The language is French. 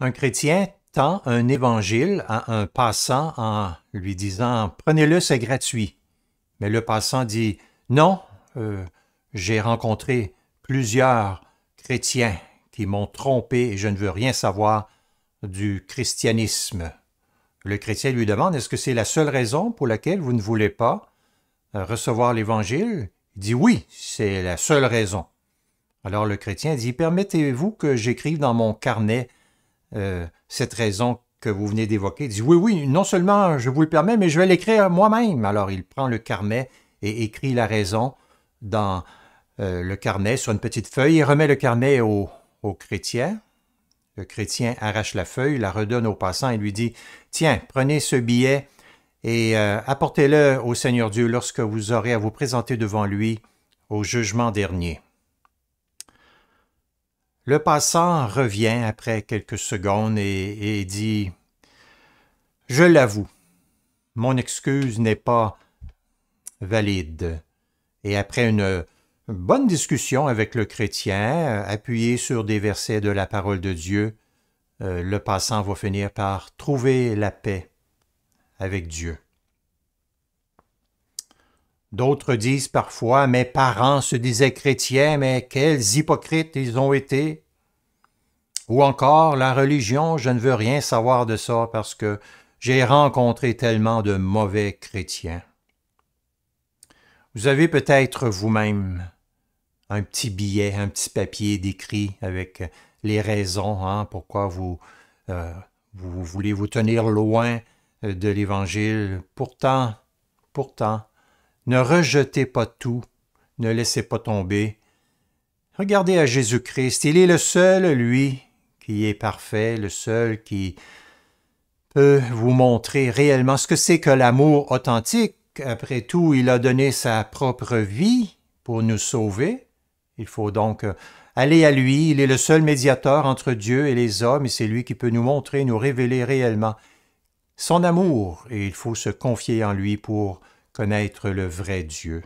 Un chrétien tend un évangile à un passant en lui disant Prenez-le, c'est gratuit. Mais le passant dit Non, euh, j'ai rencontré plusieurs chrétiens qui m'ont trompé et je ne veux rien savoir du christianisme. Le chrétien lui demande Est-ce que c'est la seule raison pour laquelle vous ne voulez pas euh, recevoir l'Évangile Il dit Oui, c'est la seule raison. Alors le chrétien dit Permettez-vous que j'écrive dans mon carnet euh, cette raison que vous venez d'évoquer. Il dit Oui, oui, non seulement je vous le permets, mais je vais l'écrire moi-même. Alors il prend le carnet et écrit la raison dans euh, le carnet sur une petite feuille. et remet le carnet au, chrétien. Le chrétien arrache la feuille, la redonne au passant et lui dit Tiens, prenez ce billet et euh, apportez-le au Seigneur Dieu lorsque vous aurez à vous présenter devant lui au jugement dernier. Le passant revient après quelques secondes et, dit Je l'avoue, mon excuse n'est pas valide. Et après une bonne discussion avec le chrétien, appuyé sur des versets de la parole de Dieu, euh, le passant va finir par trouver la paix avec Dieu. D'autres disent parfois Mes parents se disaient chrétiens, mais quels hypocrites ils ont été. Ou encore La religion, je ne veux rien savoir de ça parce que j'ai rencontré tellement de mauvais chrétiens. Vous avez peut-être vous-même un petit billet, un petit papier décrit avec les raisons, hein, pourquoi euh, vous voulez vous tenir loin euh, de l'Évangile. Pourtant, pourtant, ne rejetez pas tout, ne laissez pas tomber. Regardez à Jésus-Christ, il est le seul, lui, qui est parfait, le seul qui peut vous montrer réellement ce que c'est que l'amour authentique. Après tout, il a donné sa propre vie pour nous sauver. Il faut donc aller à lui, il est le seul médiateur entre Dieu et les hommes, et c'est lui qui peut nous montrer, nous révéler réellement son amour, et il faut se confier en lui pour connaître le vrai Dieu.